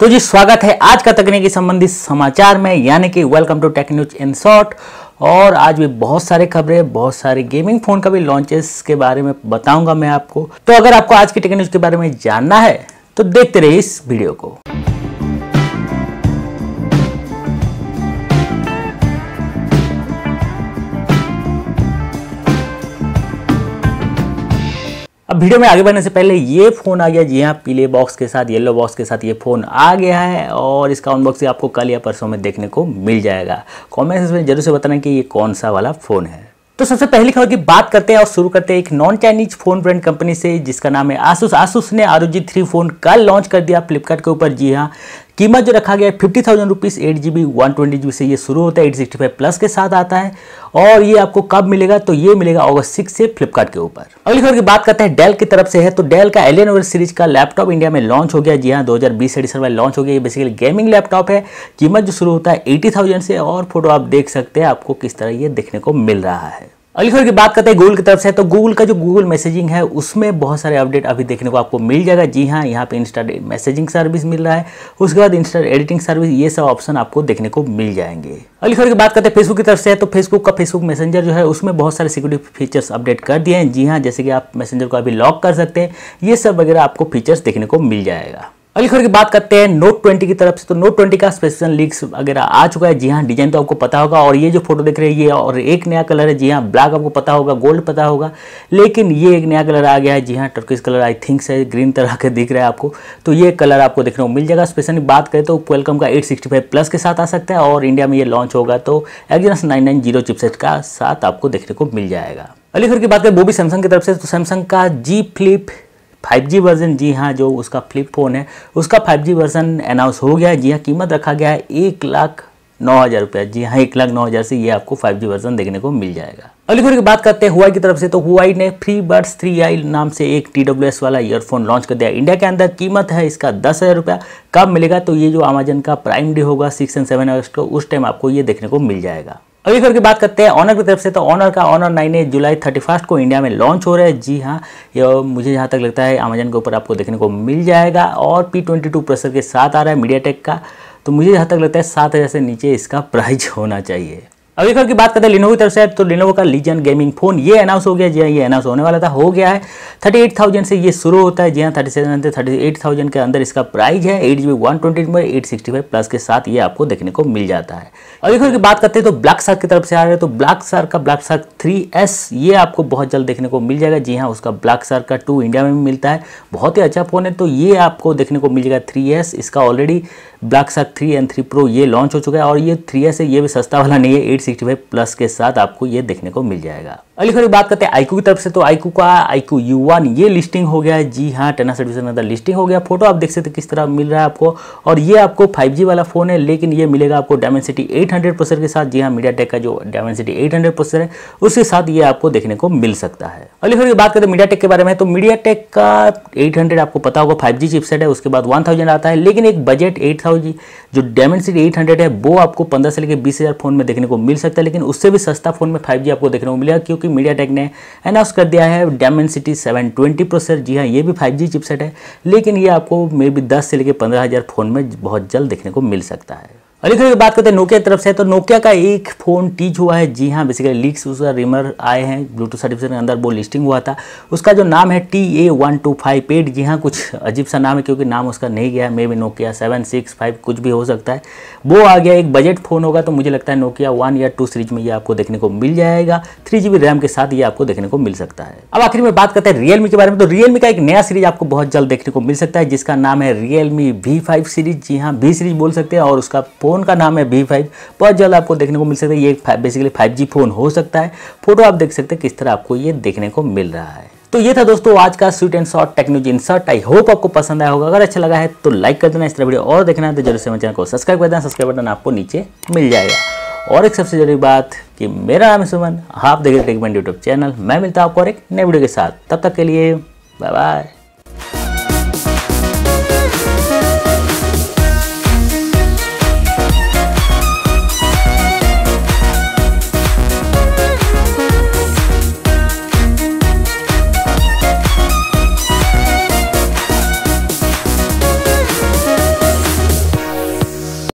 तो जी स्वागत है आज का तकनीकी संबंधित समाचार में यानी कि welcome to tech news in short और आज भी बहुत सारे खबरें बहुत सारे गेमिंग फ़ोन का भी लॉन्चेस के बारे में बताऊंगा मैं आपको तो अगर आपको आज की टेक न्यूज़ के बारे में जानना है तो देखते रहिए इस वीडियो को वीडियो में आगे बढ़ने से पहले ये फ़ोन आ गया जी हाँ पीले बॉक्स के साथ येलो बॉक्स के साथ ये फ़ोन आ गया है और इसका अनबॉक्सिंग आपको कल या परसों में देखने को मिल जाएगा कॉमेंट में जरूर से बताना कि ये कौन सा वाला फ़ोन है तो सबसे पहली खबर की बात करते हैं और शुरू करते हैं एक non Chinese phone brand company से जिसका नाम है आसूस आसूस ने आरोजी थ्री फोन कल लॉन्च कर दिया फ्लिपकार्ट के ऊपर जी हाँ कीमत जो रखा गया है fifty thousand rupees eight G B one twenty G से ये शुरू होता है एट सिक्सटी फाइव प्लस के साथ आता है और ये आपको कब मिलेगा तो ये मिलेगा अगस्त सिक्स से फ्लिपकार्ट के ऊपर अगली खबर की बात करते हैं डेल की तरफ से है तो डेल का एलियन ओवर सीरीज का लैपटॉप इंडिया में लॉन्च हो गया जी हाँ दो हज़ार बीस एडिशन में लॉन्च हो गया ये बेसिकली गेमिंग लैपटॉप है कीमत जो शुरू होता है एटी थाउजेंड से और फोटो आप देख सकते हैं आपको किस तरह ये देखने को मिल रहा है अली खबर की बात करते हैं गूगल की तरफ से तो गूगल का जो गूगल मैसेजिंग है उसमें बहुत सारे अपडेट अभी देखने को आपको मिल जाएगा जी हाँ यहाँ पे इंस्टा मैसेजिंग सर्विस मिल रहा है उसके बाद इंस्टा एडिटिंग सर्विस ये सब ऑप्शन आपको देखने को मिल जाएंगे अली खबर की बात करते हैं फेसबुक की तरफ से तो फेसबुक का फेसबुक मैसेंजर जो है उसमें बहुत सारे सिक्योरिटी फीचर्स अपडेट कर दिए हैं जी हाँ जैसे कि आप मैसेंजर को अभी लॉक कर सकते हैं ये सब वगैरह आपको फीचर्स देखने को मिल जाएगा अगली खबर की बात करते हैं नोट ट्वेंटी की तरफ से तो नोट ट्वेंटी का स्पेशल लीक्स वगैरह आ चुका है जी हाँ डिजाइन तो आपको पता होगा और ये जो फोटो देख रहे हैं ये और एक नया कलर है जी हाँ ब्लैक आपको पता होगा गोल्ड पता होगा लेकिन ये एक नया कलर आ गया है जी हाँ टर्किस कलर आई थिंक है ग्रीन तरह के दिख रहा है आपको तो ये कलर आपको देखने को मिल जाएगा स्पेशली बात करें तो वेलकम का एट प्लस के साथ आ सकता है और इंडिया में ये लॉन्च होगा तो एक्जनस नाइन चिपसेट का साथ आपको देखने को मिल जाएगा अली खबर की बात करें वो भी सैमसंग की तरफ से तो सैमसंग का जी फ्लिप 5G वर्जन जी हाँ जो उसका फ्लिप फ़ोन है उसका 5G वर्जन अनाउंस हो गया है जी हाँ कीमत रखा गया है एक लाख नौ हज़ार रुपया जी हाँ एक लाख नौ हज़ार से ये आपको 5G वर्जन देखने को मिल जाएगा अगली खुरी की बात करते हैं हुआई की तरफ से तो हुआई ने फ्री बर्ड्स थ्री आई नाम से एक टी डब्ल्यू एस वाला ईयरफोन लॉन्च कर दिया इंडिया के अंदर कीमत है इसका दस हज़ार रुपया कब मिलेगा तो ये जो अमेजन का प्राइम डे होगा सिक्स एंड सेवन अगस्त को उस टाइम आपको ये देखने को मिल जाएगा अभी करके बात करते हैं ऑनर की तरफ से तो ऑनर का ऑनर नाइन ए जुलाई थर्टी फर्स्ट को इंडिया में लॉन्च हो रहा है जी हाँ ये मुझे जहाँ तक लगता है अमेजन के ऊपर आपको देखने को मिल जाएगा और पी ट्वेंटी टू प्रसर के साथ आ रहा है मीडिया टेक का तो मुझे जहाँ तक लगता है सात हज़ार से नीचे इसका प्राइज होना चाहिए अभी खबर की बात करते हैं लिनोवो की तरफ से तो लिनोवो का लीजन गेमिंग फोन ये अनाउंस हो गया जी हाँ ये अनाउंस होने वाला था हो गया है 38,000 से ये शुरू होता है जी हाँ थर्टी सेवन थर्टी एट के अंदर इसका प्राइस है eight G B one twenty eight sixty five plus के साथ ये आपको देखने को मिल जाता है अभी खबर की बात करते हैं तो ब्लैक सार्क की तरफ से आ रहे हैं तो ब्लैक सार्क का ब्लैक सार्क थ्री ये आपको बहुत जल्द देखने को मिल जाएगा जी हाँ उसका ब्लैक सार्क का टू इंडिया में मिलता है बहुत ही अच्छा फोन है तो ये आपको देखने को मिल जाएगा थ्री इसका already Black Shark three and three pro ये लॉन्च हो चुका है और ये थ्री है ये भी सस्ता वाला नहीं है एट सिक्सटी प्लस के साथ आपको ये देखने को मिल जाएगा अगली खड़ी बात करते हैं आईकू की तरफ से तो आईकू का आईकू यू वन ये लिस्टिंग हो गया जी हाँ टेना सर्टिफिकेशन अंदर लिस्टिंग हो गया फोटो आप देख सकते किस तरह मिल रहा है आपको और ये आपको 5G वाला फोन है लेकिन ये मिलेगा आपको डायमेंसिटी 800 प्रोसेसर के साथ जी हाँ मीडिया का जो डायमेंसिटी 800 प्रोसेसर है उसके साथ ये आपको देखने को मिल सकता है अगली खड़ी बात करते हैं मीडिया के बारे में तो मीडिया का एट आपको पता होगा फाइव चिपसेट है उसके बाद वन आता है लेकिन एक बजट एट जो डायमेंसिटी एट है वो आपको पंद्रह से लेकर बीस फोन में देखने को मिल मिल सकता है लेकिन उससे भी सस्ता फोन में 5G आपको देखने को मिलेगा क्योंकि मीडिया टेक ने अनाउंस कर दिया है सेवन ट्वेंटी प्रोसेसर जी हाँ ये भी 5G चिपसेट है लेकिन ये आपको मे बी दस से लेकर पंद्रह हज़ार फ़ोन में बहुत जल्द देखने को मिल सकता है अली खरी बात करते हैं नोकिया तरफ से तो नोकिया का एक फ़ोन टीच हुआ है जी हाँ बेसिकली लीक्स उसका रिमर आए हैं ब्लूटूथ सर्टिफिकेशन के अंदर वो लिस्टिंग हुआ था उसका जो नाम है T A one two five eight G हाँ कुछ अजीब सा नाम है क्योंकि नाम उसका नहीं गया maybe Nokia seven six five कुछ भी हो सकता है वो आ गया एक बजट फ़ोन होगा तो मुझे लगता है नोकिया वन या टू सीरीज में ये आपको देखने को मिल जाएगा थ्री जी बी रैम के साथ ये आपको देखने को मिल सकता है अब आखिर में बात करते हैं रियलमी के बारे में तो रियलमी का एक नया सीरीज आपको बहुत जल्द देखने को मिल सकता है जिसका नाम है रियलमी वी फाइव सीरीज जी हाँ वी सीरीज बोल सकते हैं और उसका फ़ोन का नाम है बी फाइव बहुत जल्द आपको देखने को मिल सकता है ये बेसिकली फाइव जी फ़ोन हो सकता है फोटो आप देख सकते हैं किस तरह आपको ये देखने को मिल रहा है तो ये था दोस्तों आज का sweet and short technology insert I hope आपको पसंद आया होगा अगर अच्छा लगा है तो लाइक कर देना इस तरह वीडियो और देखना है तो जरूर से मेरे चैनल को सब्सक्राइब कर देना सब्सक्राइब बटन आपको नीचे मिल जाएगा और एक सबसे जरूरी बात कि मेरा नाम है सुमन आप देख रहे टेकमेंट यूट्यूब चैनल मैं मिलता हूँ आपको और एक नए वीडियो के साथ तब तक के लिए बाय बाय